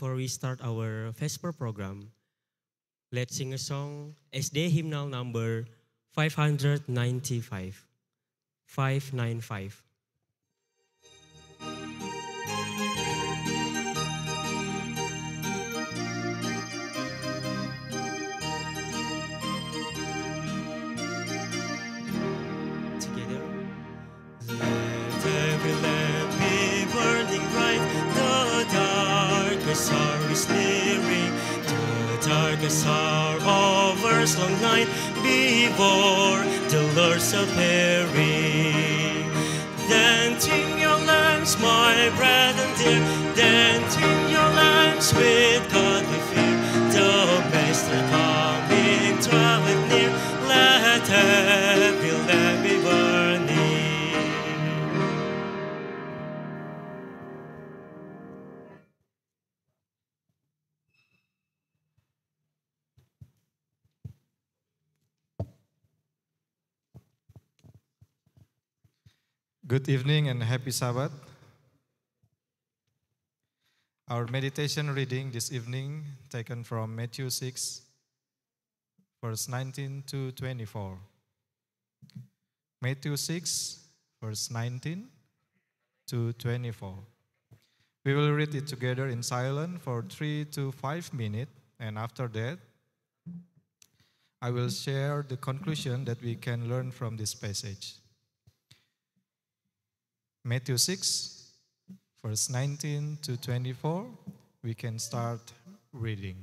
before we start our Vesper program, let's sing a song, SD Hymnal number 595. 595. the sorrowers long night before the Lord shall Then Dancing your lamps, my brethren, dear. Then dancing your lamps with Good evening and happy Sabbath. Our meditation reading this evening taken from Matthew 6 verse 19 to 24. Matthew 6 verse 19 to 24. We will read it together in silence for 3 to 5 minutes and after that I will share the conclusion that we can learn from this passage. Matthew 6, verse 19 to 24. We can start reading.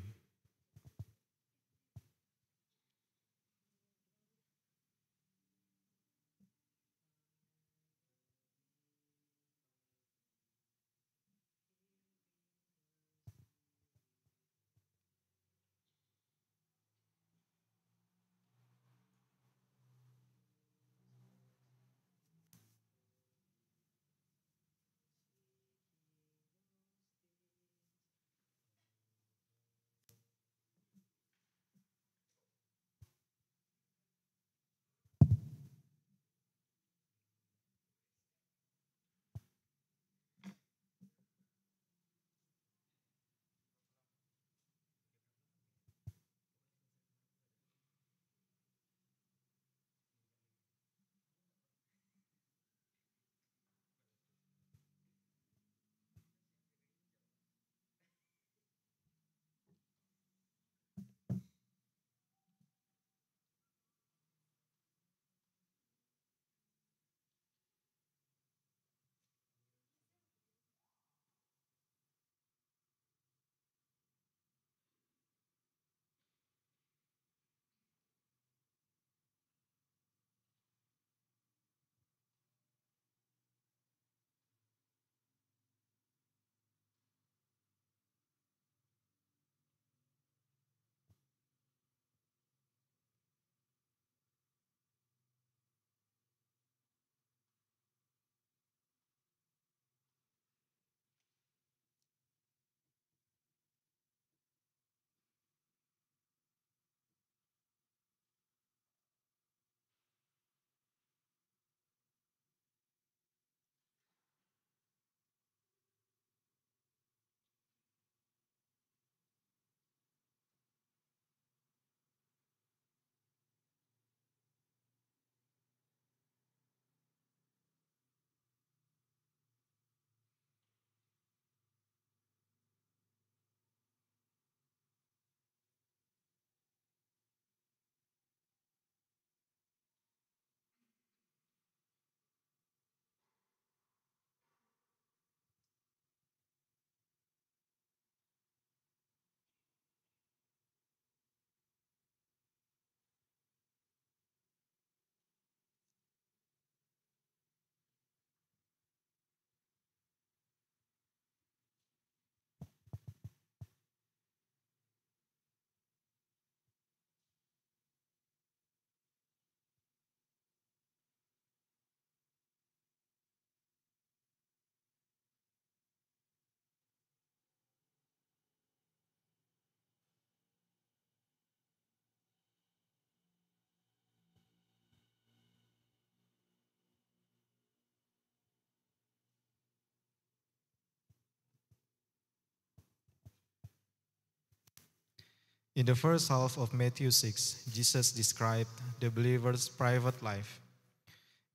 In the first half of Matthew 6, Jesus described the believer's private life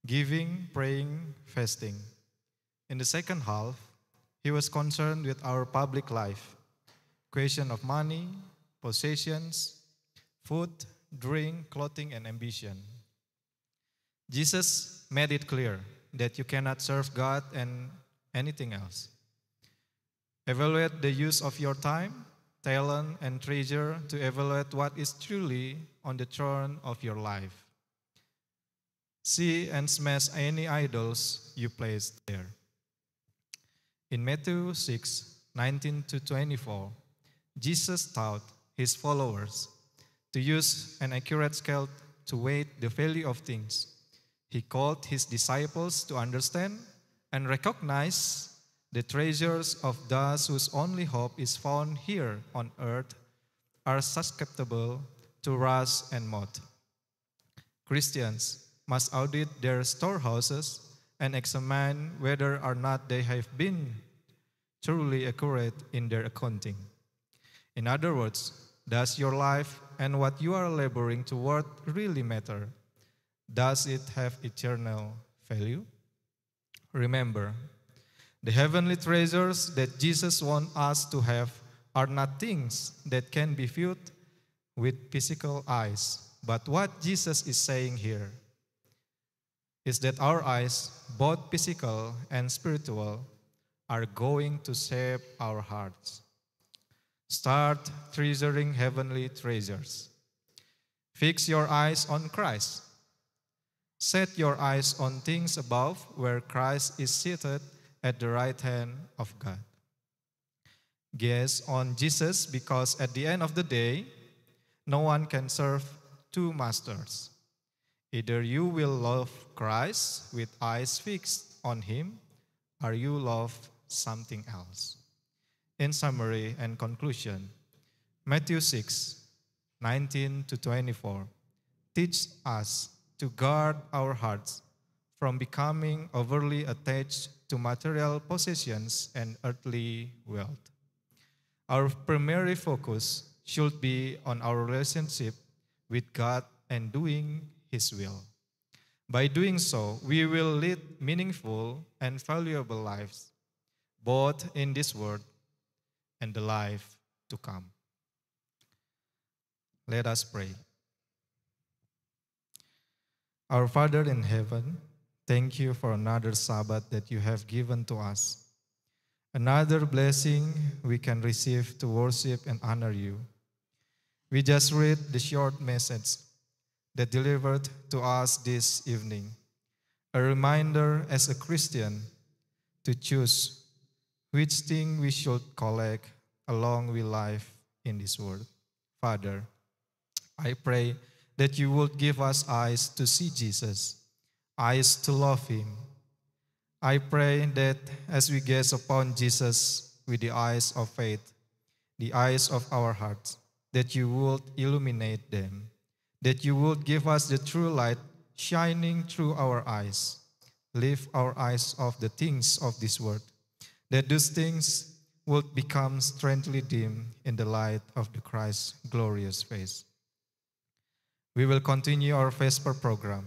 giving, praying, fasting. In the second half, he was concerned with our public life question of money, possessions, food, drink, clothing, and ambition. Jesus made it clear that you cannot serve God and anything else. Evaluate the use of your time talent, and treasure to evaluate what is truly on the throne of your life. See and smash any idols you place there. In Matthew 6 19 to 24, Jesus taught his followers to use an accurate scale to weigh the value of things. He called his disciples to understand and recognize the treasures of those whose only hope is found here on earth are susceptible to rust and moth. Christians must audit their storehouses and examine whether or not they have been truly accurate in their accounting. In other words, does your life and what you are laboring toward really matter? Does it have eternal value? Remember, the heavenly treasures that Jesus wants us to have are not things that can be viewed with physical eyes. But what Jesus is saying here is that our eyes, both physical and spiritual, are going to shape our hearts. Start treasuring heavenly treasures. Fix your eyes on Christ. Set your eyes on things above where Christ is seated at the right hand of God. Guess on Jesus because at the end of the day, no one can serve two masters. Either you will love Christ with eyes fixed on him, or you love something else. In summary and conclusion, Matthew 6, 19 to 24 teach us to guard our hearts from becoming overly attached to material possessions and earthly wealth. Our primary focus should be on our relationship with God and doing His will. By doing so, we will lead meaningful and valuable lives, both in this world and the life to come. Let us pray. Our Father in heaven, Thank you for another Sabbath that you have given to us. Another blessing we can receive to worship and honor you. We just read the short message that delivered to us this evening. A reminder as a Christian to choose which thing we should collect along with life in this world. Father, I pray that you would give us eyes to see Jesus I still love him. I pray that as we gaze upon Jesus with the eyes of faith, the eyes of our hearts, that you would illuminate them, that you would give us the true light shining through our eyes. Lift our eyes off the things of this world, that those things would become strangely dim in the light of the Christ's glorious face. We will continue our Vesper program.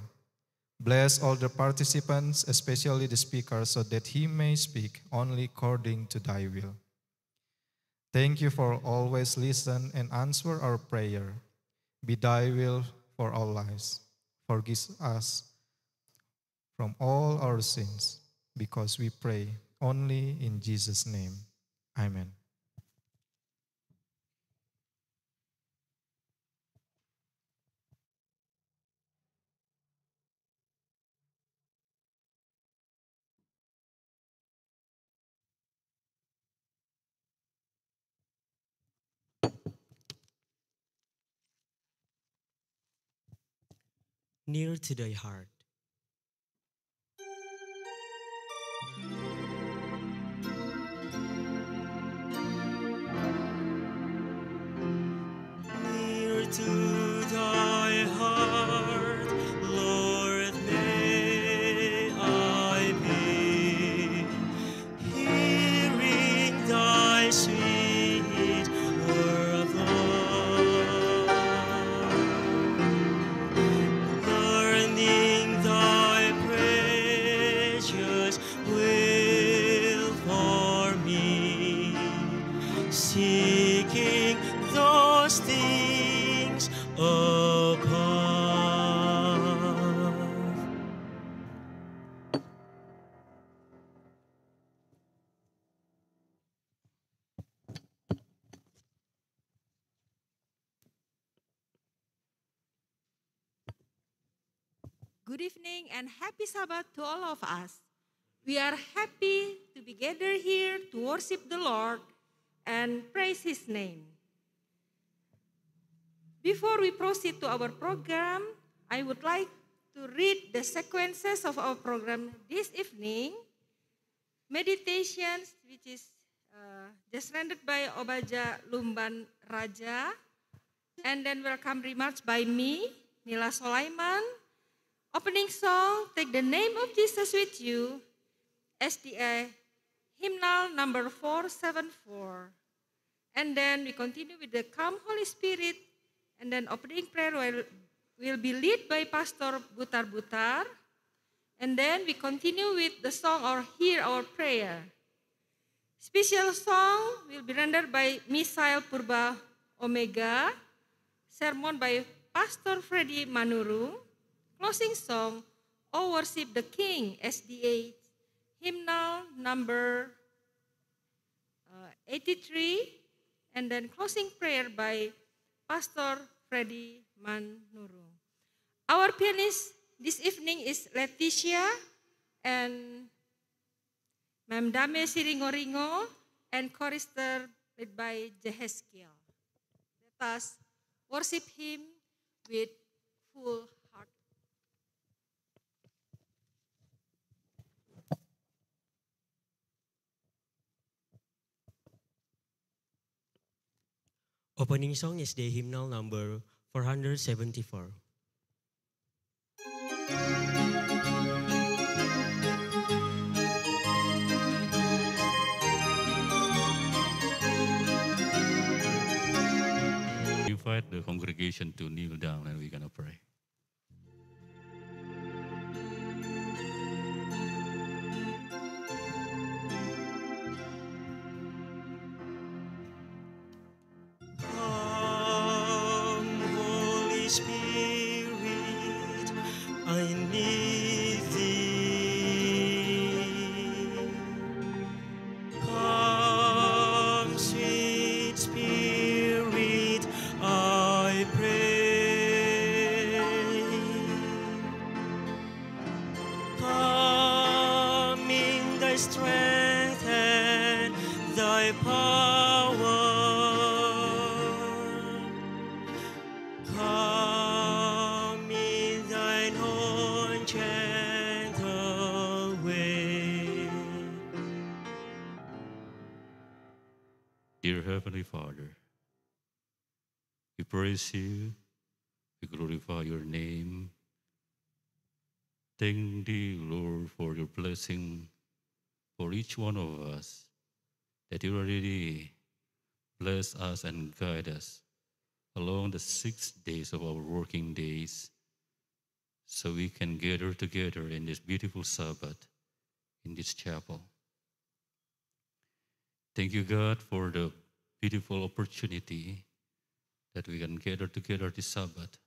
Bless all the participants, especially the speaker, so that he may speak only according to thy will. Thank you for always listen and answer our prayer. Be thy will for our lives. Forgive us from all our sins, because we pray only in Jesus' name. Amen. near to thy heart. Near to morning and happy Sabbath to all of us. We are happy to be gathered here to worship the Lord and praise His name. Before we proceed to our program, I would like to read the sequences of our program this evening. Meditations, which is uh, just rendered by Obaja Lumban Raja, and then welcome remarks by me, Nila Solaiman, Opening song, Take the Name of Jesus with You, SDA, hymnal number 474. And then we continue with the Come Holy Spirit, and then opening prayer will, will be led by Pastor Butar Butar. And then we continue with the song or Hear Our Prayer. Special song will be rendered by Missile Purba Omega, sermon by Pastor Freddy Manurung, Closing song, O Worship the King, SDA, hymnal number uh, 83, and then closing prayer by Pastor Freddy Manurung. Our pianist this evening is Leticia and Ma'am Dame Siringoringo and chorister led by Jeheskiel. Let us worship him with full Opening song is the hymnal number 474. Invite the congregation to kneel down and we're going to pray. Father. We praise you. We glorify your name. Thank thee, Lord, for your blessing for each one of us, that you already bless us and guide us along the six days of our working days so we can gather together in this beautiful Sabbath in this chapel. Thank you, God, for the beautiful opportunity that we can gather together this Sabbath.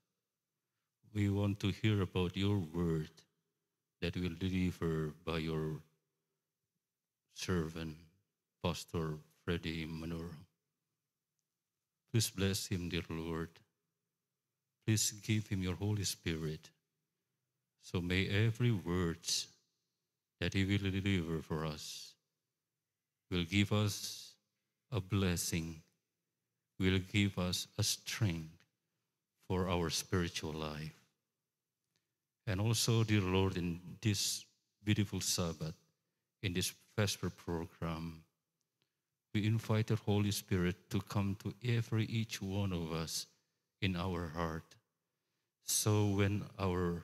We want to hear about your word that will deliver by your servant, Pastor Freddy Manuro. Please bless him, dear Lord. Please give him your Holy Spirit. So may every word that he will deliver for us will give us a blessing, will give us a strength for our spiritual life. And also, dear Lord, in this beautiful Sabbath, in this Vesper program, we invite the Holy Spirit to come to every each one of us in our heart. So when our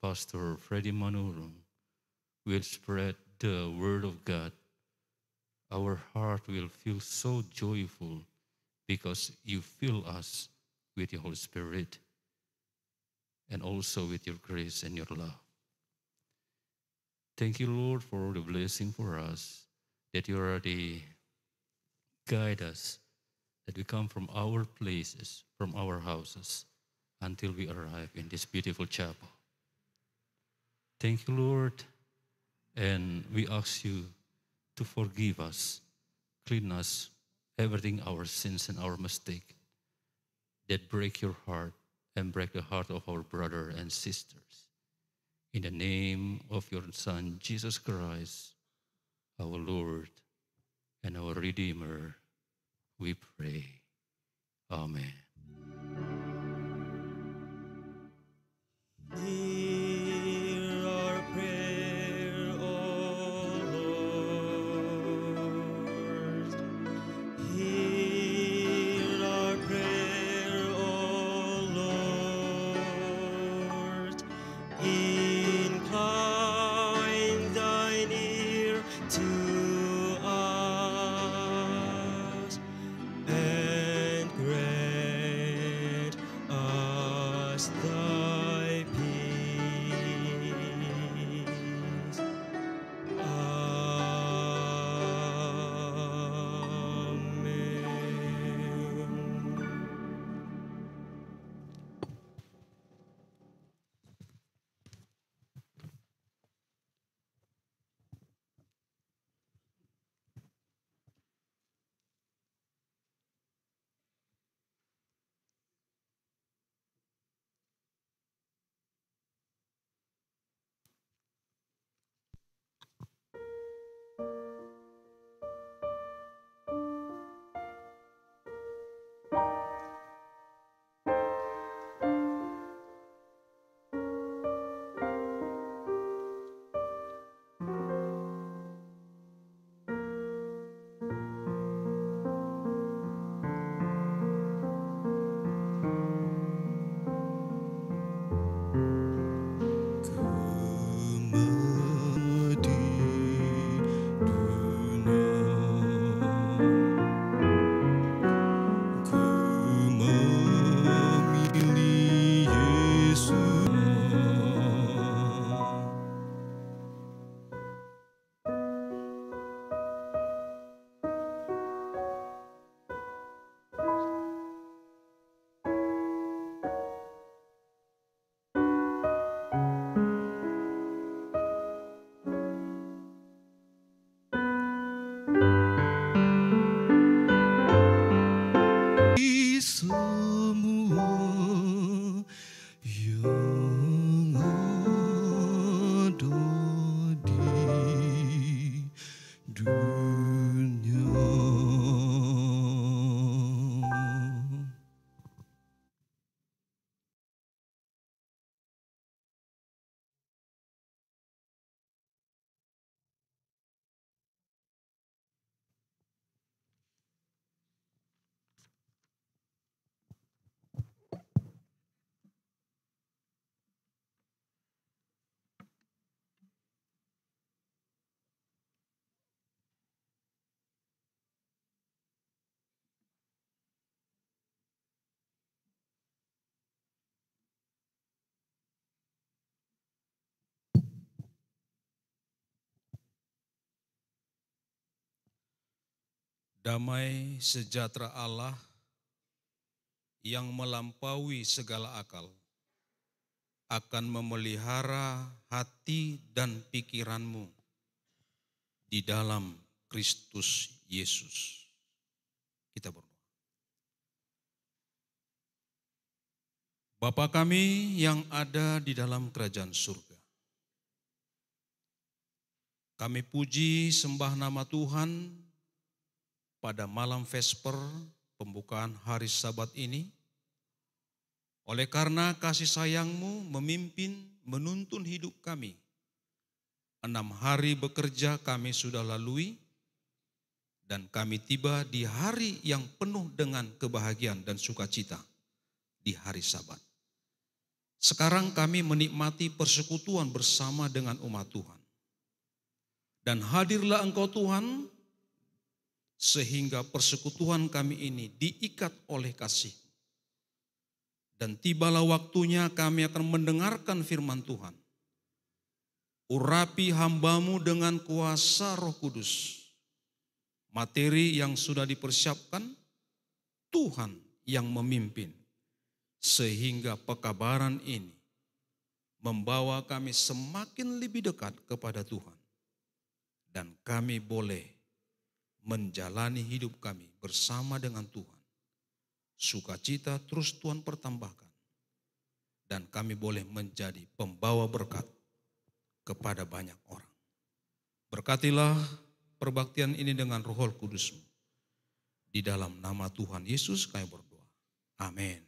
pastor Freddy Manurung will spread the word of God our heart will feel so joyful because you fill us with your Holy Spirit and also with your grace and your love. Thank you, Lord, for the blessing for us that you already guide us, that we come from our places, from our houses, until we arrive in this beautiful chapel. Thank you, Lord, and we ask you to forgive us, clean us, everything our sins and our mistake that break your heart and break the heart of our brother and sisters. In the name of your Son, Jesus Christ, our Lord and our Redeemer, we pray. Amen. Damai sejahtera Allah yang melampaui segala akal akan memelihara hati dan pikiranmu di dalam Kristus Yesus. Kita berdoa. Bapa kami yang ada di dalam kerajaan surga. Kami puji sembah nama Tuhan pada malam Vesper pembukaan hari Sabat ini. Oleh karena kasih sayangmu memimpin menuntun hidup kami. Enam hari bekerja kami sudah lalui dan kami tiba di hari yang penuh dengan kebahagiaan dan sukacita di hari sabat. Sekarang kami menikmati persekutuan bersama dengan umat Tuhan. Dan hadirlah engkau Tuhan sehingga persekutuan kami ini diikat oleh kasih. Dan tibalah waktunya kami akan mendengarkan firman Tuhan. Urapi hambamu dengan kuasa roh kudus. Materi yang sudah dipersiapkan, Tuhan yang memimpin. Sehingga pekabaran ini membawa kami semakin lebih dekat kepada Tuhan. Dan kami boleh menjalani hidup kami bersama dengan Tuhan. Sukacita terus Tuhan pertambahkan. Dan kami boleh menjadi pembawa berkat kepada banyak orang. Berkatilah perbaktian ini dengan roh kudusmu. Di dalam nama Tuhan Yesus kami berdoa. Amin.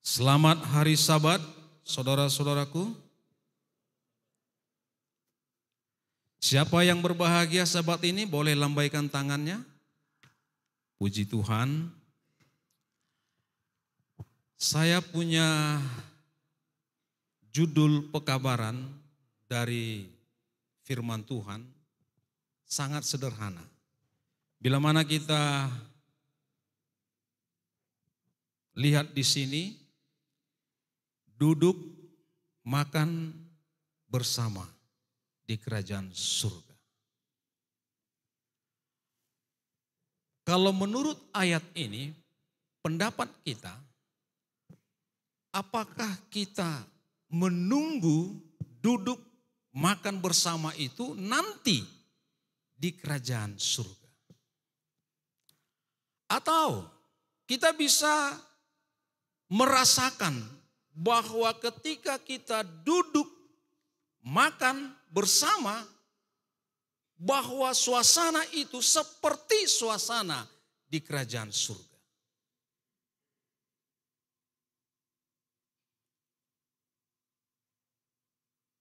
Selamat hari sabat saudara-saudaraku. Siapa yang berbahagia sahabat ini boleh lambaikan tangannya. Puji Tuhan. Saya punya judul pekabaran dari firman Tuhan sangat sederhana. Bila mana kita lihat di sini duduk makan bersama di kerajaan surga. Kalau menurut ayat ini, pendapat kita, apakah kita menunggu duduk makan bersama itu nanti di kerajaan surga? Atau kita bisa merasakan bahwa ketika kita duduk makan bersama bahwa suasana itu seperti suasana di kerajaan surga.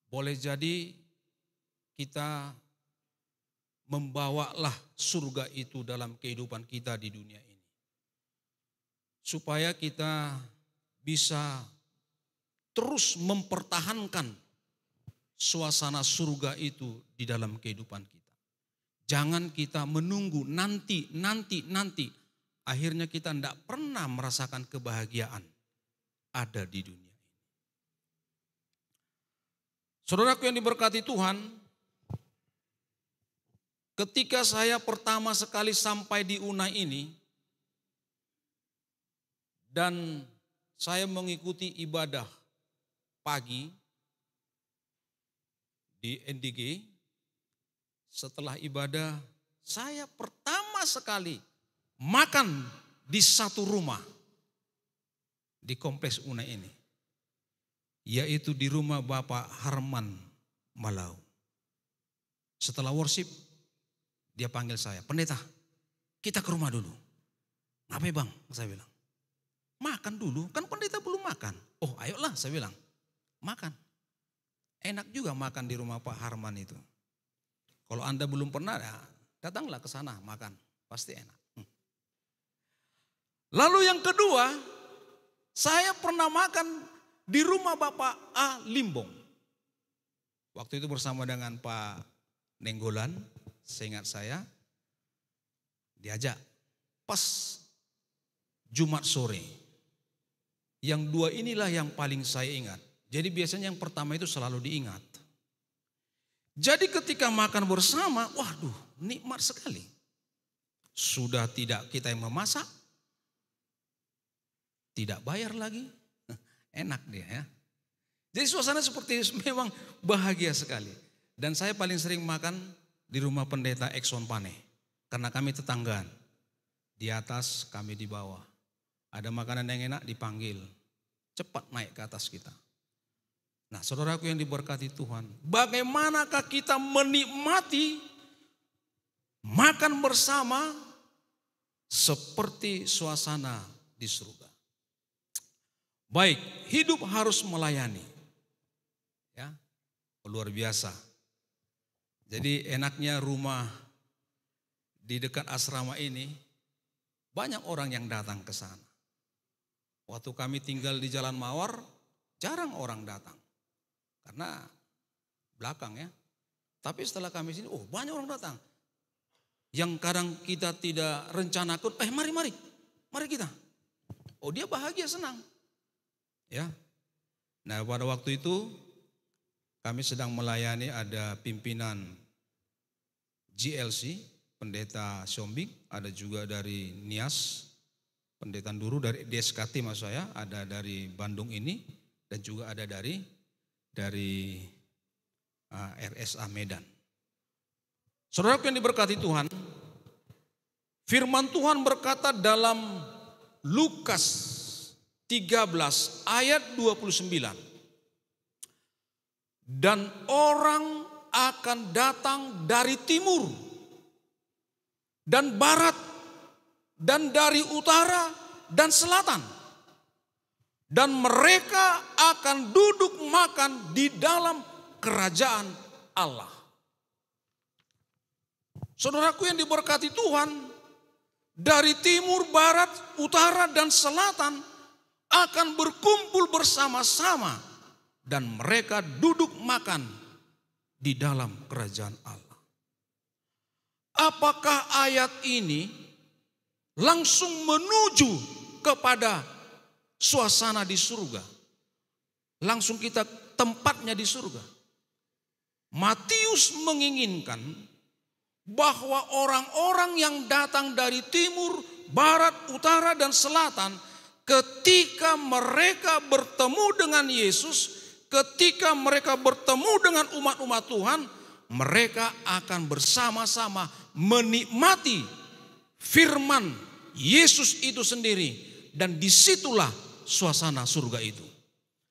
Boleh jadi kita membawalah surga itu dalam kehidupan kita di dunia ini. Supaya kita bisa terus mempertahankan suasana surga itu di dalam kehidupan kita. Jangan kita menunggu nanti, nanti, nanti. Akhirnya kita tidak pernah merasakan kebahagiaan ada di dunia ini. Saudaraku yang diberkati Tuhan, ketika saya pertama sekali sampai di Una ini, dan saya mengikuti ibadah pagi, di NDG setelah ibadah saya pertama sekali makan di satu rumah di kompleks Una ini yaitu di rumah Bapak Harman Malau. Setelah worship dia panggil saya, "Pendeta, kita ke rumah dulu." "Ngapain, Bang?" saya bilang. "Makan dulu, kan pendeta belum makan." "Oh, ayolah," saya bilang. "Makan." Enak juga makan di rumah Pak Harman itu. Kalau Anda belum pernah, ya datanglah ke sana makan. Pasti enak. Hmm. Lalu yang kedua, saya pernah makan di rumah Bapak A. Limbong. Waktu itu bersama dengan Pak Nenggolan, seingat saya, diajak pas Jumat sore. Yang dua inilah yang paling saya ingat. Jadi biasanya yang pertama itu selalu diingat. Jadi ketika makan bersama, waduh nikmat sekali. Sudah tidak kita yang memasak, tidak bayar lagi, enak dia ya. Jadi suasana seperti memang bahagia sekali. Dan saya paling sering makan di rumah pendeta Exxon Pane. Karena kami tetanggaan. Di atas, kami di bawah. Ada makanan yang enak dipanggil. Cepat naik ke atas kita. Nah saudaraku yang diberkati Tuhan, bagaimanakah kita menikmati makan bersama seperti suasana di surga. Baik, hidup harus melayani. Ya, luar biasa. Jadi enaknya rumah di dekat asrama ini banyak orang yang datang ke sana. Waktu kami tinggal di Jalan Mawar, jarang orang datang. Karena belakang ya. Tapi setelah kami sini, oh banyak orang datang. Yang kadang kita tidak rencanakan, eh mari mari, mari kita. Oh dia bahagia senang. Ya. Nah pada waktu itu kami sedang melayani ada pimpinan GLC, pendeta Siombing, ada juga dari Nias, pendeta Duru dari DSKT maksud saya, ada dari Bandung ini, dan juga ada dari dari eh, RSA Medan. Saudara yang diberkati Tuhan, firman Tuhan berkata dalam Lukas 13 ayat 29. Dan orang akan datang dari timur dan barat dan dari utara dan selatan dan mereka akan duduk makan di dalam kerajaan Allah. Saudaraku yang diberkati Tuhan, dari timur, barat, utara, dan selatan akan berkumpul bersama-sama, dan mereka duduk makan di dalam kerajaan Allah. Apakah ayat ini langsung menuju kepada suasana di surga. Langsung kita tempatnya di surga. Matius menginginkan bahwa orang-orang yang datang dari timur, barat, utara, dan selatan, ketika mereka bertemu dengan Yesus, ketika mereka bertemu dengan umat-umat Tuhan, mereka akan bersama-sama menikmati firman Yesus itu sendiri, dan disitulah suasana surga itu.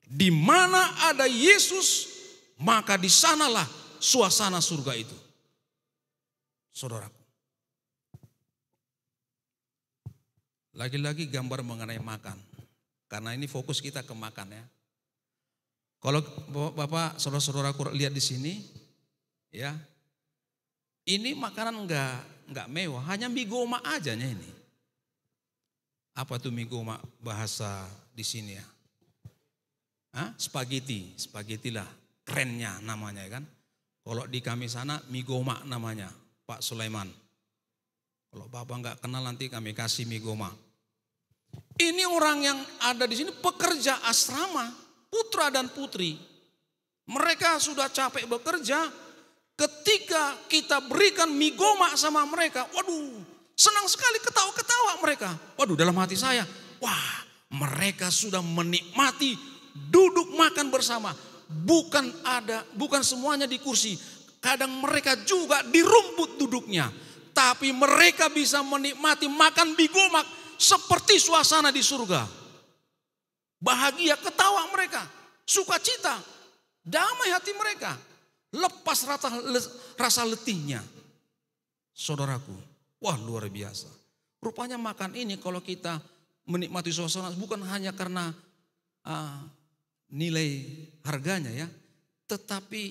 Di mana ada Yesus, maka di sanalah suasana surga itu. Saudaraku. Lagi-lagi gambar mengenai makan. Karena ini fokus kita ke makan ya. Kalau Bapak, saudara-saudara lihat di sini, ya. Ini makanan enggak enggak mewah, hanya mie goma aja ini apa tuh minggu bahasa di sini ya? Hah? Spaghetti, spaghetti lah kerennya namanya ya kan. Kalau di kami sana migoma namanya, Pak Sulaiman. Kalau Bapak nggak kenal nanti kami kasih migoma. Ini orang yang ada di sini pekerja asrama, putra dan putri. Mereka sudah capek bekerja. Ketika kita berikan migoma sama mereka, waduh, Senang sekali ketawa-ketawa mereka. Waduh dalam hati saya, wah mereka sudah menikmati duduk makan bersama. Bukan ada, bukan semuanya di kursi. Kadang mereka juga di rumput duduknya. Tapi mereka bisa menikmati makan bigomak seperti suasana di surga. Bahagia ketawa mereka, sukacita, damai hati mereka lepas rata rasa letihnya. Saudaraku, Wah luar biasa. Rupanya makan ini kalau kita menikmati suasana bukan hanya karena uh, nilai harganya ya. Tetapi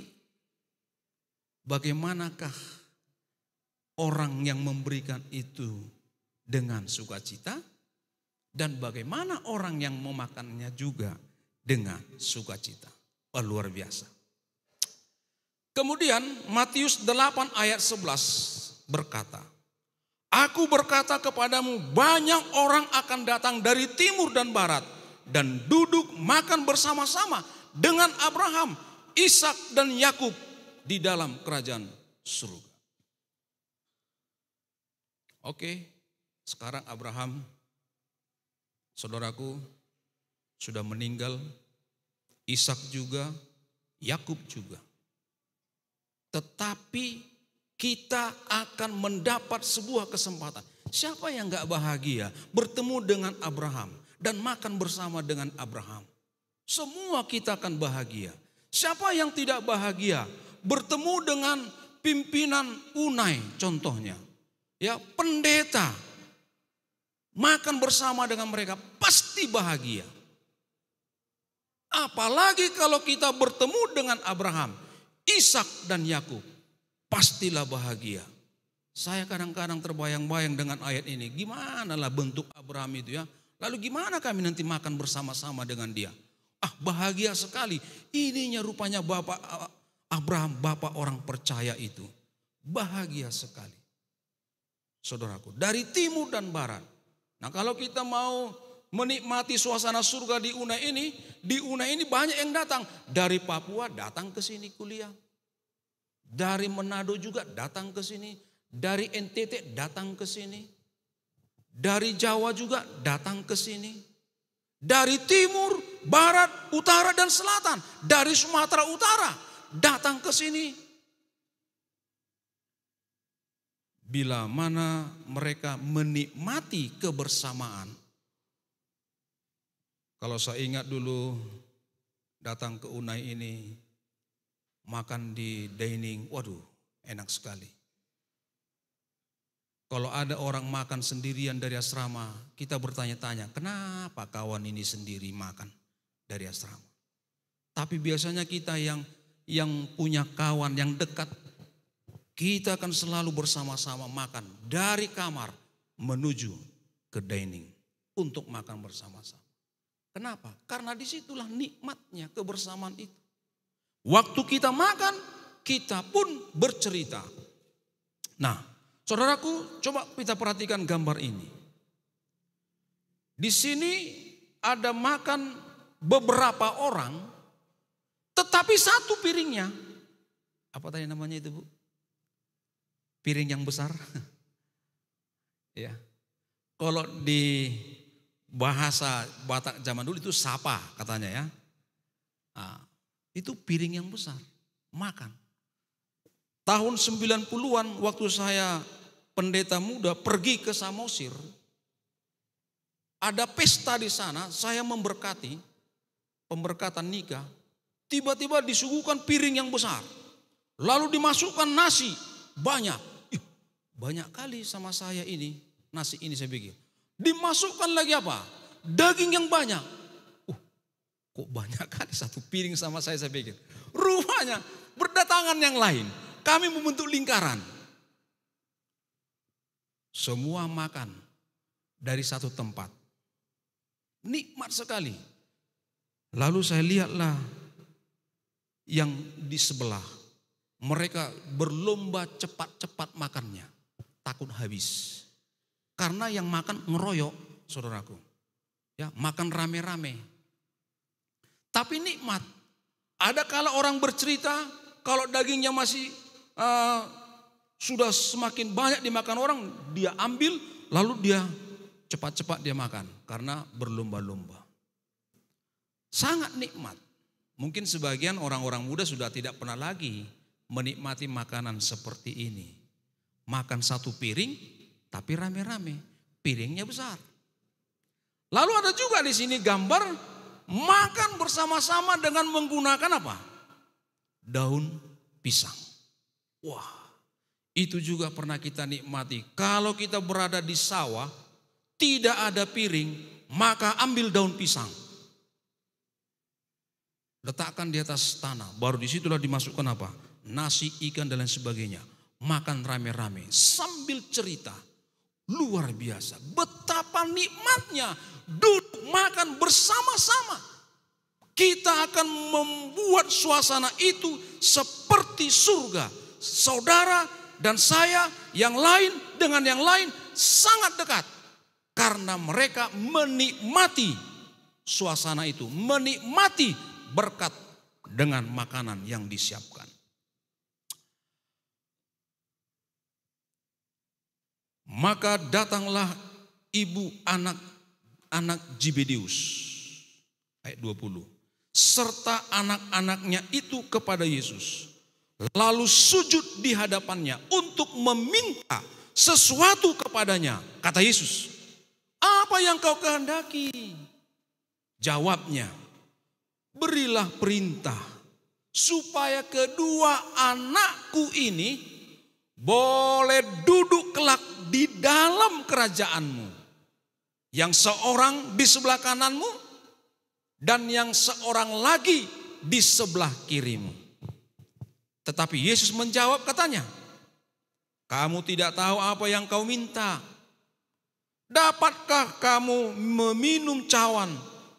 bagaimanakah orang yang memberikan itu dengan sukacita dan bagaimana orang yang memakannya juga dengan sukacita. Wah, luar biasa. Kemudian Matius 8 ayat 11 berkata, Aku berkata kepadamu, banyak orang akan datang dari timur dan barat dan duduk makan bersama-sama dengan Abraham, Ishak dan Yakub di dalam kerajaan surga. Oke, sekarang Abraham saudaraku sudah meninggal, Ishak juga, Yakub juga. Tetapi kita akan mendapat sebuah kesempatan. Siapa yang nggak bahagia bertemu dengan Abraham dan makan bersama dengan Abraham? Semua kita akan bahagia. Siapa yang tidak bahagia bertemu dengan pimpinan Unai contohnya? Ya, pendeta makan bersama dengan mereka pasti bahagia. Apalagi kalau kita bertemu dengan Abraham, Ishak dan Yakub pastilah bahagia. Saya kadang-kadang terbayang-bayang dengan ayat ini. Gimana lah bentuk Abraham itu ya. Lalu gimana kami nanti makan bersama-sama dengan dia? Ah bahagia sekali. Ininya rupanya Bapak Abraham, Bapak orang percaya itu. Bahagia sekali. Saudaraku, dari timur dan barat. Nah kalau kita mau menikmati suasana surga di Una ini, di Una ini banyak yang datang. Dari Papua datang ke sini kuliah. Dari Manado juga datang ke sini. Dari NTT datang ke sini. Dari Jawa juga datang ke sini. Dari timur, barat, utara, dan selatan. Dari Sumatera Utara datang ke sini. Bila mana mereka menikmati kebersamaan, kalau saya ingat dulu datang ke Unai ini, makan di dining, waduh enak sekali. Kalau ada orang makan sendirian dari asrama, kita bertanya-tanya, kenapa kawan ini sendiri makan dari asrama? Tapi biasanya kita yang yang punya kawan yang dekat, kita akan selalu bersama-sama makan dari kamar menuju ke dining untuk makan bersama-sama. Kenapa? Karena disitulah nikmatnya kebersamaan itu. Waktu kita makan, kita pun bercerita. Nah, saudaraku, coba kita perhatikan gambar ini. Di sini ada makan beberapa orang, tetapi satu piringnya. Apa tadi namanya itu, Bu? Piring yang besar. ya. Kalau di bahasa Batak zaman dulu itu sapa katanya ya. Nah, itu piring yang besar, makan. Tahun 90-an waktu saya pendeta muda pergi ke Samosir, ada pesta di sana, saya memberkati pemberkatan nikah, tiba-tiba disuguhkan piring yang besar. Lalu dimasukkan nasi banyak. Ih, banyak kali sama saya ini nasi ini saya pikir. Dimasukkan lagi apa? Daging yang banyak Kok banyak kali satu piring sama saya saya pikir. Rupanya berdatangan yang lain. Kami membentuk lingkaran. Semua makan dari satu tempat. Nikmat sekali. Lalu saya lihatlah yang di sebelah. Mereka berlomba cepat-cepat makannya. Takut habis. Karena yang makan ngeroyok saudaraku. Ya, makan rame-rame tapi nikmat. Ada kala orang bercerita kalau dagingnya masih uh, sudah semakin banyak dimakan orang, dia ambil lalu dia cepat-cepat dia makan karena berlomba-lomba. Sangat nikmat. Mungkin sebagian orang-orang muda sudah tidak pernah lagi menikmati makanan seperti ini. Makan satu piring tapi rame-rame, piringnya besar. Lalu ada juga di sini gambar makan bersama-sama dengan menggunakan apa? Daun pisang. Wah, itu juga pernah kita nikmati. Kalau kita berada di sawah, tidak ada piring, maka ambil daun pisang. Letakkan di atas tanah, baru disitulah dimasukkan apa? Nasi, ikan, dan lain sebagainya. Makan rame-rame sambil cerita. Luar biasa, betapa nikmatnya duduk makan bersama-sama. Kita akan membuat suasana itu seperti surga. Saudara dan saya yang lain dengan yang lain sangat dekat. Karena mereka menikmati suasana itu. Menikmati berkat dengan makanan yang disiapkan. Maka datanglah ibu anak anak Jibedius. Ayat 20. Serta anak-anaknya itu kepada Yesus. Lalu sujud di hadapannya untuk meminta sesuatu kepadanya. Kata Yesus, apa yang kau kehendaki? Jawabnya, berilah perintah supaya kedua anakku ini boleh duduk kelak di dalam kerajaanmu yang seorang di sebelah kananmu dan yang seorang lagi di sebelah kirimu. Tetapi Yesus menjawab katanya, "Kamu tidak tahu apa yang kau minta. Dapatkah kamu meminum cawan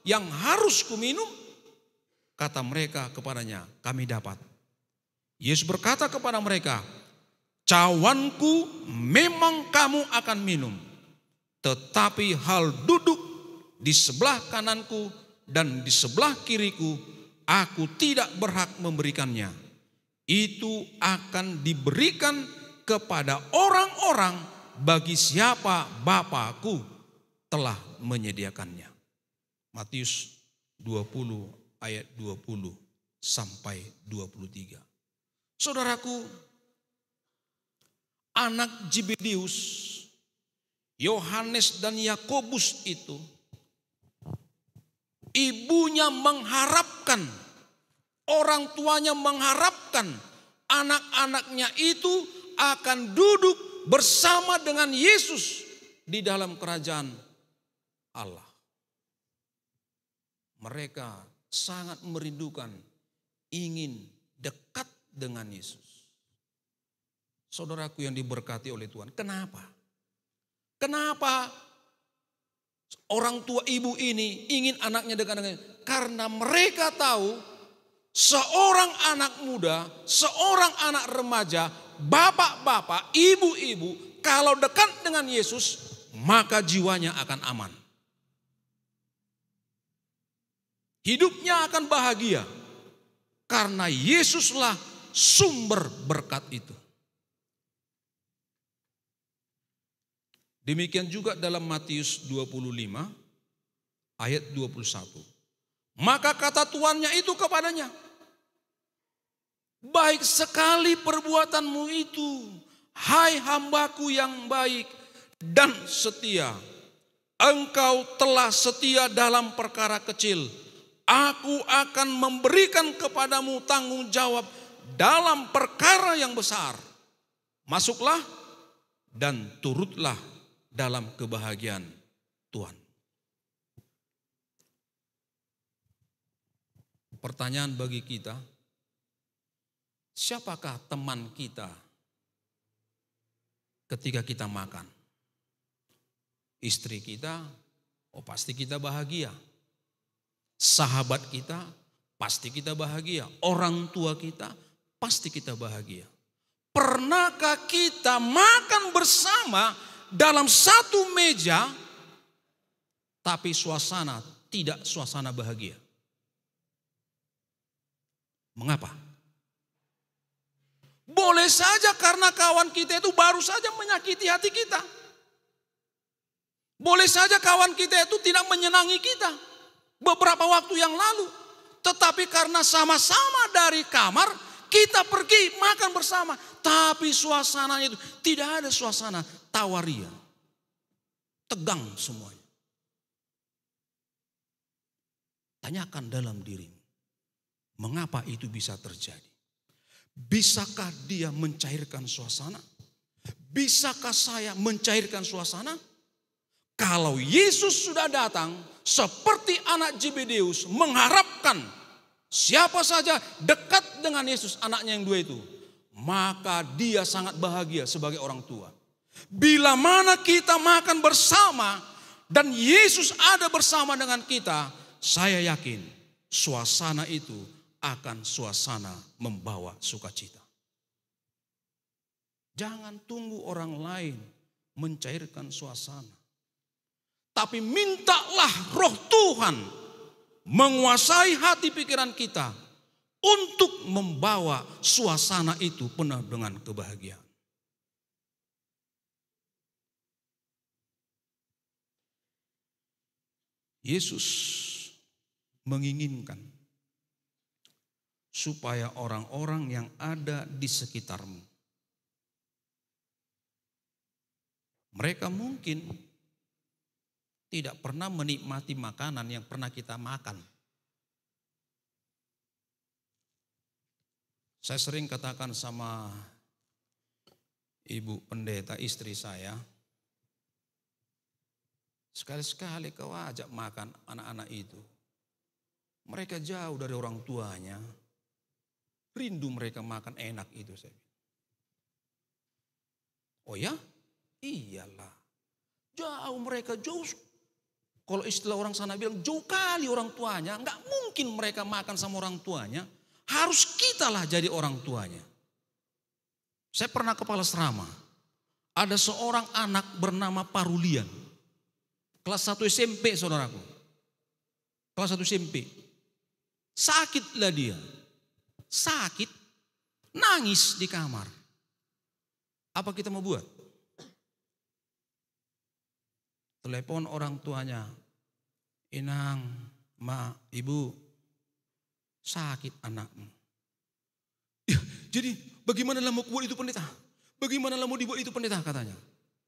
yang harus kuminum?" Kata mereka kepadanya, "Kami dapat." Yesus berkata kepada mereka, "Cawanku memang kamu akan minum." Tetapi hal duduk di sebelah kananku dan di sebelah kiriku, aku tidak berhak memberikannya. Itu akan diberikan kepada orang-orang bagi siapa Bapakku telah menyediakannya. Matius 20 ayat 20 sampai 23. Saudaraku, anak Jibedius Yohanes dan Yakobus itu ibunya mengharapkan orang tuanya mengharapkan anak-anaknya itu akan duduk bersama dengan Yesus di dalam kerajaan Allah. Mereka sangat merindukan ingin dekat dengan Yesus. Saudaraku yang diberkati oleh Tuhan, kenapa? Kenapa orang tua ibu ini ingin anaknya dekat dengan Karena mereka tahu seorang anak muda, seorang anak remaja, bapak-bapak, ibu-ibu, kalau dekat dengan Yesus, maka jiwanya akan aman. Hidupnya akan bahagia karena Yesuslah sumber berkat itu. Demikian juga dalam Matius 25 ayat 21. Maka kata tuannya itu kepadanya, Baik sekali perbuatanmu itu, hai hambaku yang baik dan setia. Engkau telah setia dalam perkara kecil. Aku akan memberikan kepadamu tanggung jawab dalam perkara yang besar. Masuklah dan turutlah dalam kebahagiaan Tuhan. Pertanyaan bagi kita, siapakah teman kita ketika kita makan? Istri kita, oh pasti kita bahagia. Sahabat kita, pasti kita bahagia. Orang tua kita, pasti kita bahagia. Pernahkah kita makan bersama dalam satu meja, tapi suasana tidak suasana bahagia. Mengapa? Boleh saja karena kawan kita itu baru saja menyakiti hati kita. Boleh saja kawan kita itu tidak menyenangi kita beberapa waktu yang lalu. Tetapi karena sama-sama dari kamar, kita pergi makan bersama. Tapi suasananya itu tidak ada suasana tawaria. Tegang semuanya. Tanyakan dalam dirimu. Mengapa itu bisa terjadi? Bisakah dia mencairkan suasana? Bisakah saya mencairkan suasana? Kalau Yesus sudah datang, seperti anak Jibedeus mengharapkan Siapa saja dekat dengan Yesus, anaknya yang dua itu, maka dia sangat bahagia sebagai orang tua. Bila mana kita makan bersama dan Yesus ada bersama dengan kita, saya yakin suasana itu akan suasana membawa sukacita. Jangan tunggu orang lain mencairkan suasana. Tapi mintalah roh Tuhan menguasai hati pikiran kita untuk membawa suasana itu penuh dengan kebahagiaan. Yesus menginginkan supaya orang-orang yang ada di sekitarmu, mereka mungkin tidak pernah menikmati makanan yang pernah kita makan. Saya sering katakan sama ibu pendeta istri saya, sekali-sekali kau ajak makan anak-anak itu. Mereka jauh dari orang tuanya, rindu mereka makan enak itu saya Oh ya? Iyalah. Jauh mereka jauh kalau istilah orang sana bilang jauh kali orang tuanya, nggak mungkin mereka makan sama orang tuanya. Harus kita lah jadi orang tuanya. Saya pernah kepala serama. Ada seorang anak bernama Parulian. Kelas 1 SMP saudaraku. Kelas 1 SMP. Sakitlah dia. Sakit. Nangis di kamar. Apa kita mau buat? Telepon orang tuanya. Inang, ma, ibu, sakit anakmu. Ya, jadi bagaimana lah mau kuat itu pendeta? Bagaimana lah mau dibuat itu pendeta katanya?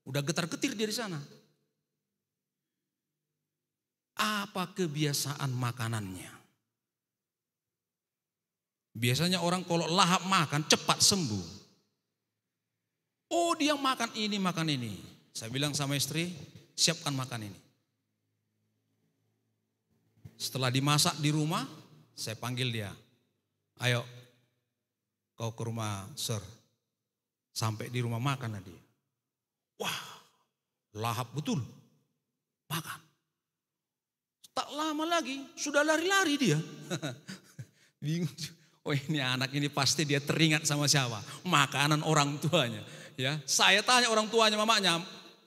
Udah getar-getir dari sana. Apa kebiasaan makanannya? Biasanya orang kalau lahap makan cepat sembuh. Oh dia makan ini, makan ini. Saya bilang sama istri, siapkan makan ini. Setelah dimasak di rumah, saya panggil dia. Ayo, kau ke rumah Sir. Sampai di rumah makan dia. Wah, lahap betul. Makan. Tak lama lagi, sudah lari-lari dia. Bingung. Oh ini anak ini pasti dia teringat sama siapa? Makanan orang tuanya. Ya, saya tanya orang tuanya mamanya,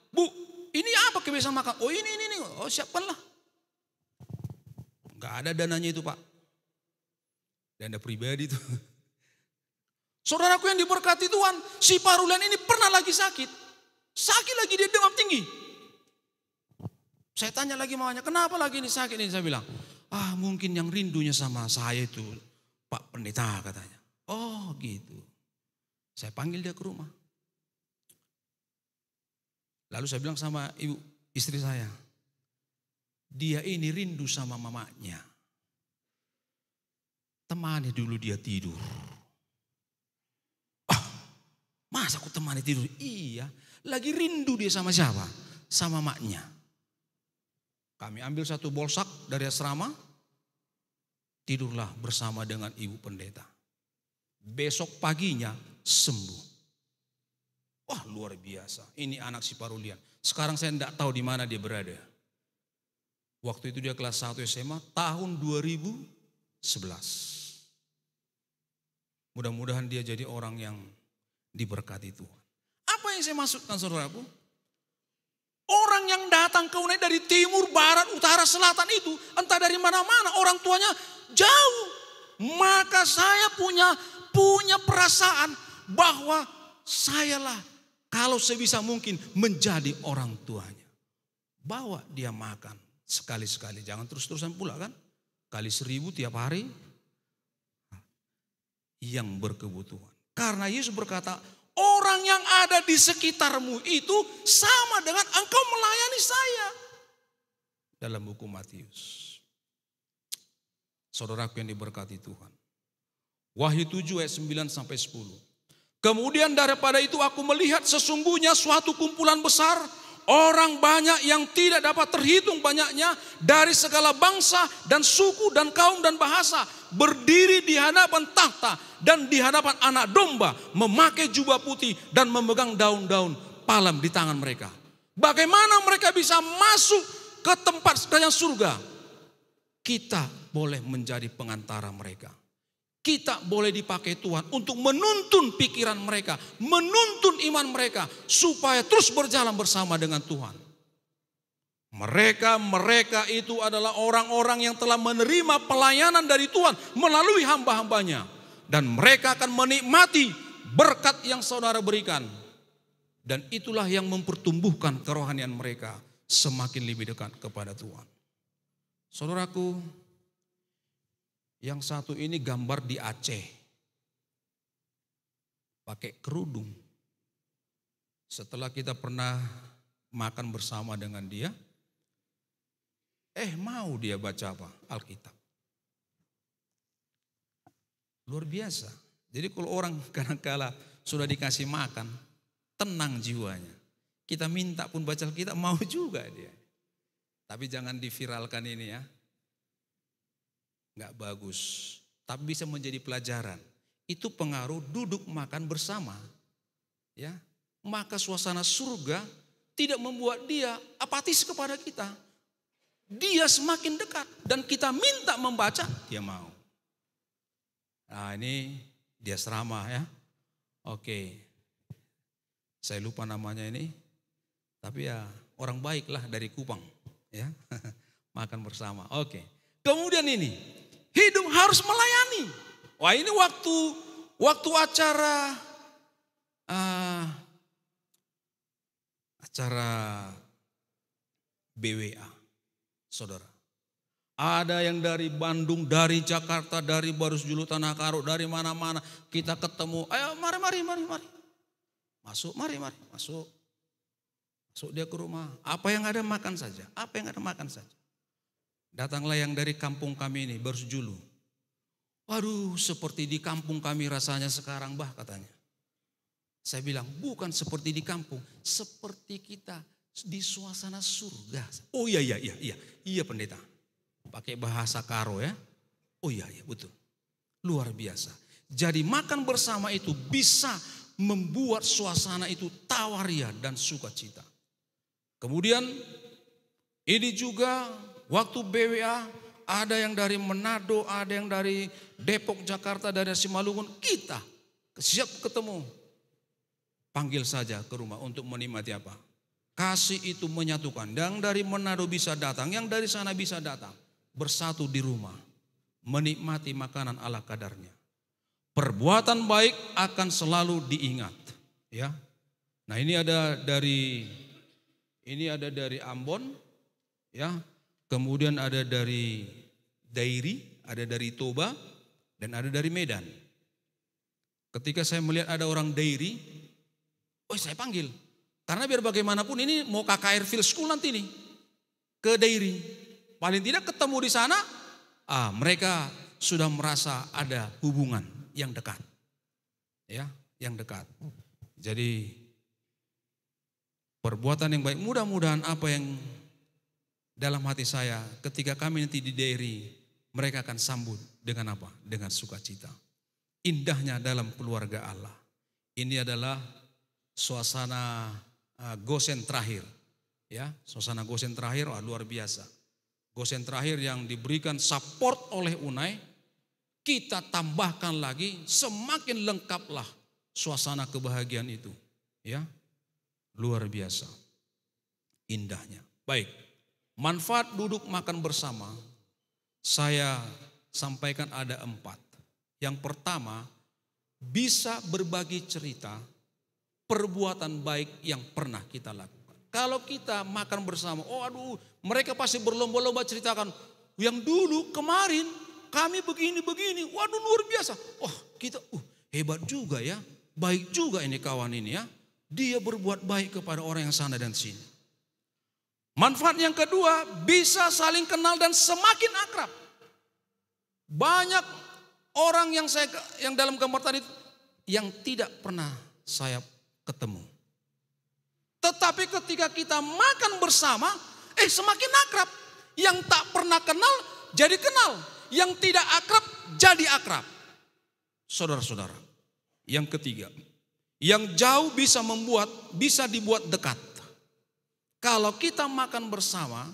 Bu, ini apa kebiasaan makan? Oh ini, ini, ini. Oh siapkanlah. Nggak ada dananya itu pak. dan ada pribadi itu. Saudaraku yang diberkati Tuhan, si Parulian ini pernah lagi sakit. Sakit lagi dia demam tinggi. Saya tanya lagi mamanya, kenapa lagi ini sakit ini? Saya bilang, ah mungkin yang rindunya sama saya itu Pak Pendeta katanya. Oh gitu. Saya panggil dia ke rumah. Lalu saya bilang sama ibu istri saya, dia ini rindu sama mamanya. Temani dulu dia tidur. Ah, masa aku temani tidur? Iya, lagi rindu dia sama siapa? Sama maknya. Kami ambil satu bolsak dari asrama, tidurlah bersama dengan ibu pendeta. Besok paginya sembuh. Wah luar biasa, ini anak si Parulian. Sekarang saya tidak tahu di mana dia berada. Waktu itu dia kelas 1 SMA tahun 2011. Mudah-mudahan dia jadi orang yang diberkati Tuhan. Apa yang saya maksudkan saudaraku? Orang yang datang ke Unai dari timur, barat, utara, selatan itu entah dari mana-mana orang tuanya jauh. Maka saya punya punya perasaan bahwa sayalah kalau sebisa mungkin menjadi orang tuanya. Bawa dia makan, Sekali-sekali, jangan terus-terusan pula kan. Kali seribu tiap hari yang berkebutuhan. Karena Yesus berkata, orang yang ada di sekitarmu itu sama dengan engkau melayani saya. Dalam buku Matius. Saudaraku yang diberkati Tuhan. Wahyu 7 ayat 9 sampai 10. Kemudian daripada itu aku melihat sesungguhnya suatu kumpulan besar Orang banyak yang tidak dapat terhitung banyaknya dari segala bangsa dan suku dan kaum dan bahasa berdiri di hadapan tahta dan di hadapan anak domba memakai jubah putih dan memegang daun-daun palem di tangan mereka. Bagaimana mereka bisa masuk ke tempat sekalian surga? Kita boleh menjadi pengantara mereka. Kita boleh dipakai Tuhan untuk menuntun pikiran mereka, menuntun iman mereka supaya terus berjalan bersama dengan Tuhan. Mereka, mereka itu adalah orang-orang yang telah menerima pelayanan dari Tuhan melalui hamba-hambanya. Dan mereka akan menikmati berkat yang saudara berikan. Dan itulah yang mempertumbuhkan kerohanian mereka semakin lebih dekat kepada Tuhan. Saudaraku, yang satu ini gambar di Aceh. Pakai kerudung. Setelah kita pernah makan bersama dengan dia, eh mau dia baca apa? Alkitab. Luar biasa. Jadi kalau orang kadang-kala sudah dikasih makan, tenang jiwanya. Kita minta pun baca Alkitab, mau juga dia. Tapi jangan diviralkan ini ya nggak bagus, tapi bisa menjadi pelajaran. Itu pengaruh duduk makan bersama. Ya, maka suasana surga tidak membuat dia apatis kepada kita. Dia semakin dekat dan kita minta membaca, dia mau. Nah, ini dia serama ya. Oke. Saya lupa namanya ini. Tapi ya orang baiklah dari Kupang, ya. Makan bersama. Oke. Kemudian ini, hidung harus melayani. Wah ini waktu waktu acara uh, acara BWA, saudara. Ada yang dari Bandung, dari Jakarta, dari Barus Julu Tanah Karo, dari mana-mana kita ketemu. Ayo mari mari mari mari. Masuk mari mari masuk. Masuk dia ke rumah. Apa yang ada makan saja. Apa yang ada makan saja. Datanglah yang dari kampung kami ini, sejulu. Waduh, seperti di kampung kami rasanya sekarang bah katanya. Saya bilang, bukan seperti di kampung, seperti kita di suasana surga. Oh iya, iya, iya, iya, iya pendeta. Pakai bahasa karo ya. Oh iya, iya, betul. Luar biasa. Jadi makan bersama itu bisa membuat suasana itu tawaria dan sukacita. Kemudian ini juga Waktu BWA ada yang dari Manado, ada yang dari Depok, Jakarta, dari Simalungun. Kita siap ketemu. Panggil saja ke rumah untuk menikmati apa? Kasih itu menyatukan. Yang dari Manado bisa datang, yang dari sana bisa datang. Bersatu di rumah. Menikmati makanan ala kadarnya. Perbuatan baik akan selalu diingat. Ya, Nah ini ada dari ini ada dari Ambon, ya kemudian ada dari Dairi, ada dari Toba, dan ada dari Medan. Ketika saya melihat ada orang Dairi, oh saya panggil. Karena biar bagaimanapun ini mau KKR Field School nanti nih ke Dairi. Paling tidak ketemu di sana, ah mereka sudah merasa ada hubungan yang dekat. Ya, yang dekat. Jadi perbuatan yang baik mudah-mudahan apa yang dalam hati saya ketika kami nanti di dairi mereka akan sambut dengan apa? Dengan sukacita. Indahnya dalam keluarga Allah. Ini adalah suasana uh, gosen terakhir. Ya, suasana gosen terakhir wah, luar biasa. Gosen terakhir yang diberikan support oleh Unai, kita tambahkan lagi semakin lengkaplah suasana kebahagiaan itu. Ya, luar biasa indahnya. Baik. Manfaat duduk makan bersama, saya sampaikan ada empat. Yang pertama, bisa berbagi cerita perbuatan baik yang pernah kita lakukan. Kalau kita makan bersama, oh aduh, mereka pasti berlomba-lomba ceritakan yang dulu kemarin kami begini-begini. Waduh luar biasa. oh, kita uh hebat juga ya. Baik juga ini kawan ini ya. Dia berbuat baik kepada orang yang sana dan sini. Manfaat yang kedua, bisa saling kenal dan semakin akrab. Banyak orang yang saya yang dalam gambar tadi yang tidak pernah saya ketemu. Tetapi ketika kita makan bersama, eh semakin akrab. Yang tak pernah kenal jadi kenal, yang tidak akrab jadi akrab. Saudara-saudara, yang ketiga, yang jauh bisa membuat bisa dibuat dekat. Kalau kita makan bersama,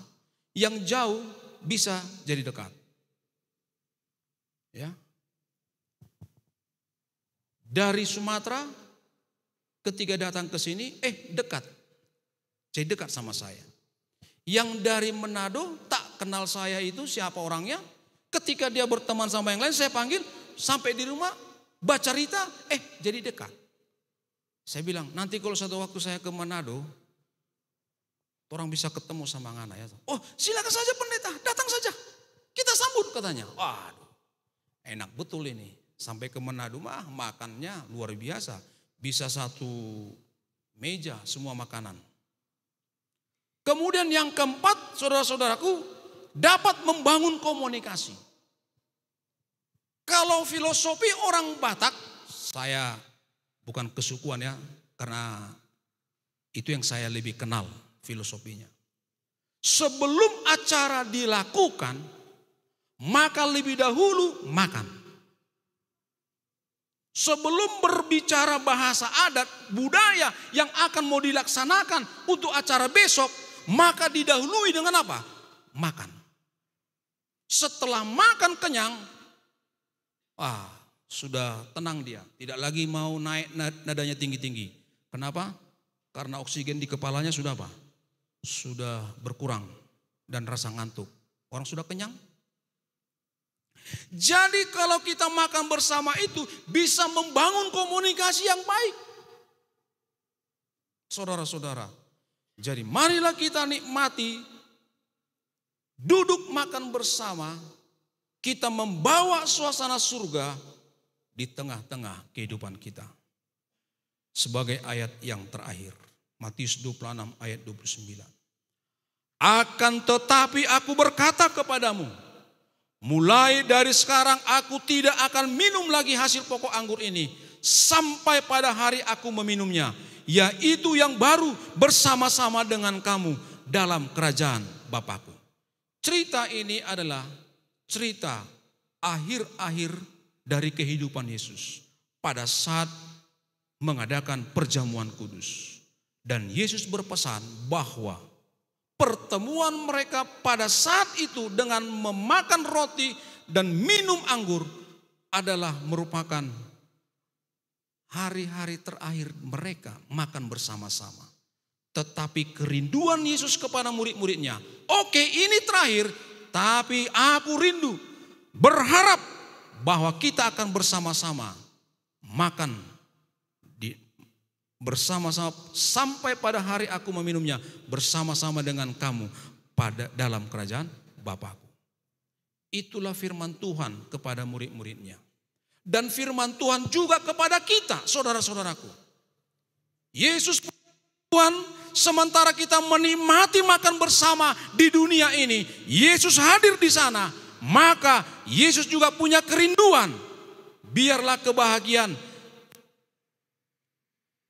yang jauh bisa jadi dekat. Ya. Dari Sumatera ketika datang ke sini, eh dekat. Jadi dekat sama saya. Yang dari Manado tak kenal saya itu siapa orangnya. Ketika dia berteman sama yang lain, saya panggil sampai di rumah, baca cerita, eh jadi dekat. Saya bilang, nanti kalau satu waktu saya ke Manado, Orang bisa ketemu sama anak ya. Oh silakan saja pendeta, datang saja. Kita sambut katanya. Waduh, enak betul ini. Sampai ke Manado mah makannya luar biasa. Bisa satu meja semua makanan. Kemudian yang keempat saudara-saudaraku dapat membangun komunikasi. Kalau filosofi orang Batak, saya bukan kesukuan ya, karena itu yang saya lebih kenal filosofinya. Sebelum acara dilakukan, maka lebih dahulu makan. Sebelum berbicara bahasa adat, budaya yang akan mau dilaksanakan untuk acara besok, maka didahului dengan apa? Makan. Setelah makan kenyang, wah sudah tenang dia, tidak lagi mau naik nadanya tinggi-tinggi. Kenapa? Karena oksigen di kepalanya sudah apa? sudah berkurang dan rasa ngantuk. Orang sudah kenyang. Jadi kalau kita makan bersama itu bisa membangun komunikasi yang baik. Saudara-saudara, jadi marilah kita nikmati duduk makan bersama, kita membawa suasana surga di tengah-tengah kehidupan kita. Sebagai ayat yang terakhir. Matius 26 ayat 29. Akan tetapi aku berkata kepadamu, mulai dari sekarang aku tidak akan minum lagi hasil pokok anggur ini sampai pada hari aku meminumnya, yaitu yang baru bersama-sama dengan kamu dalam kerajaan Bapakku. Cerita ini adalah cerita akhir-akhir dari kehidupan Yesus pada saat mengadakan perjamuan kudus. Dan Yesus berpesan bahwa pertemuan mereka pada saat itu dengan memakan roti dan minum anggur adalah merupakan hari-hari terakhir mereka makan bersama-sama. Tetapi kerinduan Yesus kepada murid-muridnya, oke okay, ini terakhir, tapi aku rindu, berharap bahwa kita akan bersama-sama makan bersama-sama sampai pada hari aku meminumnya bersama-sama dengan kamu pada dalam kerajaan Bapakku. Itulah firman Tuhan kepada murid-muridnya. Dan firman Tuhan juga kepada kita, saudara-saudaraku. Yesus Tuhan sementara kita menikmati makan bersama di dunia ini, Yesus hadir di sana, maka Yesus juga punya kerinduan. Biarlah kebahagiaan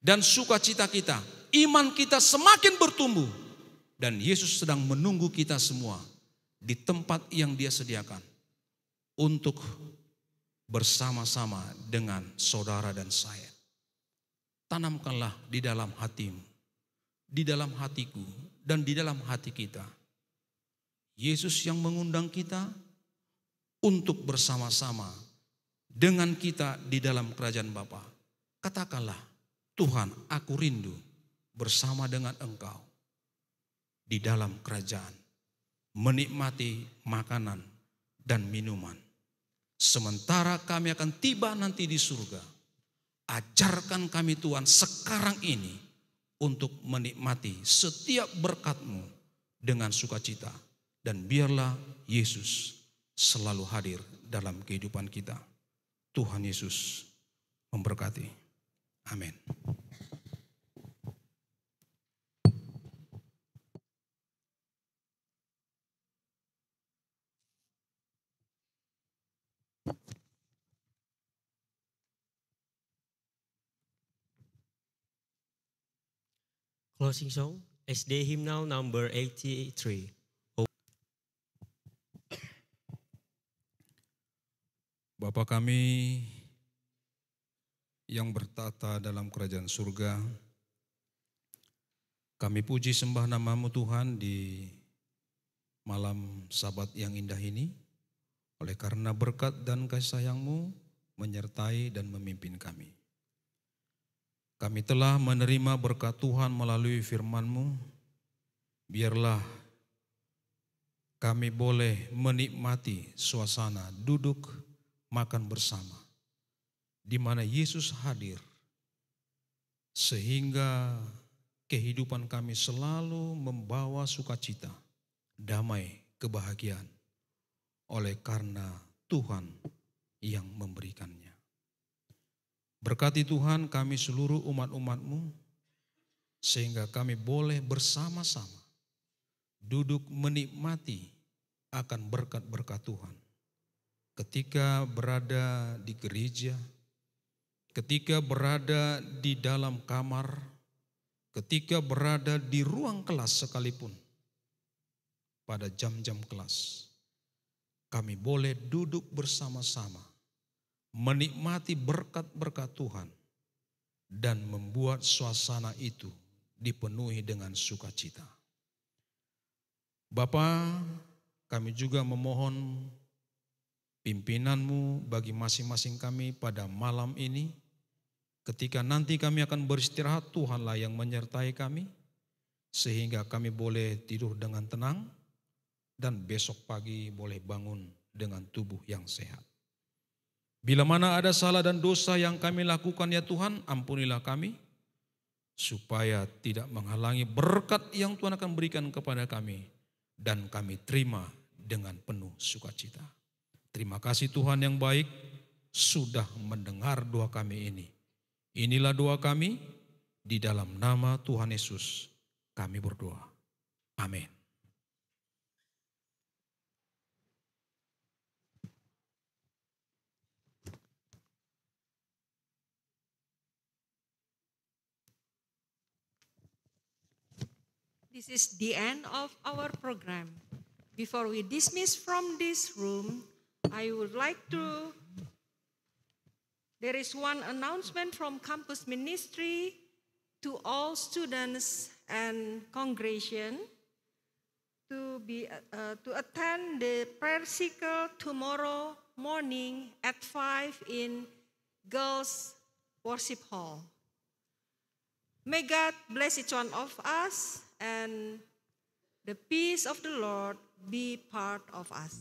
dan sukacita kita. Iman kita semakin bertumbuh. Dan Yesus sedang menunggu kita semua di tempat yang dia sediakan. Untuk bersama-sama dengan saudara dan saya. Tanamkanlah di dalam hatimu, di dalam hatiku, dan di dalam hati kita. Yesus yang mengundang kita untuk bersama-sama dengan kita di dalam kerajaan Bapa. Katakanlah, Tuhan, aku rindu bersama dengan Engkau di dalam kerajaan, menikmati makanan dan minuman. Sementara kami akan tiba nanti di surga, ajarkan kami Tuhan sekarang ini untuk menikmati setiap berkat-Mu dengan sukacita. Dan biarlah Yesus selalu hadir dalam kehidupan kita. Tuhan Yesus memberkati. Amin. Closing song, SD hymnal number 83. Bapa kami yang bertata dalam kerajaan surga. Kami puji sembah namamu Tuhan di malam sabat yang indah ini. Oleh karena berkat dan kasih sayangmu menyertai dan memimpin kami. Kami telah menerima berkat Tuhan melalui firmanmu. Biarlah kami boleh menikmati suasana duduk makan bersama di mana Yesus hadir sehingga kehidupan kami selalu membawa sukacita, damai, kebahagiaan oleh karena Tuhan yang memberikannya. Berkati Tuhan kami seluruh umat-umatmu sehingga kami boleh bersama-sama duduk menikmati akan berkat-berkat Tuhan. Ketika berada di gereja, ketika berada di dalam kamar, ketika berada di ruang kelas sekalipun, pada jam-jam kelas, kami boleh duduk bersama-sama, menikmati berkat-berkat Tuhan, dan membuat suasana itu dipenuhi dengan sukacita. Bapak, kami juga memohon pimpinanmu bagi masing-masing kami pada malam ini Ketika nanti kami akan beristirahat, Tuhanlah yang menyertai kami, sehingga kami boleh tidur dengan tenang, dan besok pagi boleh bangun dengan tubuh yang sehat. Bila mana ada salah dan dosa yang kami lakukan ya Tuhan, ampunilah kami, supaya tidak menghalangi berkat yang Tuhan akan berikan kepada kami, dan kami terima dengan penuh sukacita. Terima kasih Tuhan yang baik, sudah mendengar doa kami ini. Inilah doa kami di dalam nama Tuhan Yesus. Kami berdoa. Amin. This is the end of our program. Before we dismiss from this room, I would like to There is one announcement from campus ministry to all students and congregation to, be, uh, uh, to attend the prayer circle tomorrow morning at 5 in Girls Worship Hall. May God bless each one of us and the peace of the Lord be part of us.